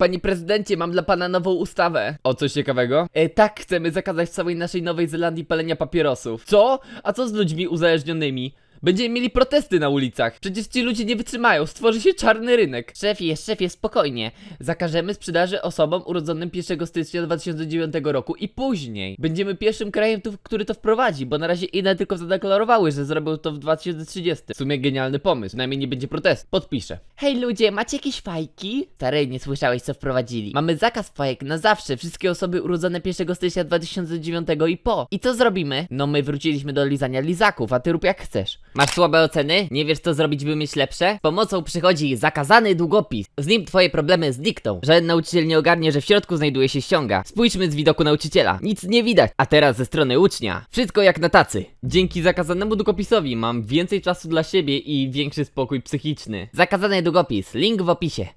Panie prezydencie, mam dla pana nową ustawę. O, coś ciekawego? E, tak, chcemy zakazać w całej naszej Nowej Zelandii palenia papierosów. Co? A co z ludźmi uzależnionymi? Będziemy mieli protesty na ulicach. Przecież ci ludzie nie wytrzymają, stworzy się czarny rynek. Szefie, szefie, spokojnie. Zakażemy sprzedaży osobom urodzonym 1 stycznia 2009 roku i później. Będziemy pierwszym krajem, tu, który to wprowadzi, bo na razie inne tylko zadeklarowały, że zrobią to w 2030. W sumie genialny pomysł, najmniej nie będzie protest. Podpiszę. Hej ludzie, macie jakieś fajki? Starej, nie słyszałeś co wprowadzili. Mamy zakaz fajek na zawsze, wszystkie osoby urodzone 1 stycznia 2009 i po. I co zrobimy? No my wróciliśmy do lizania lizaków, a ty rób jak chcesz. Masz słabe oceny? Nie wiesz co zrobić by mieć lepsze? Z pomocą przychodzi zakazany długopis. Z nim twoje problemy znikną. Żaden nauczyciel nie ogarnie, że w środku znajduje się ściąga. Spójrzmy z widoku nauczyciela. Nic nie widać. A teraz ze strony ucznia. Wszystko jak na tacy. Dzięki zakazanemu długopisowi mam więcej czasu dla siebie i większy spokój psychiczny. Zakazany długopis. Link w opisie.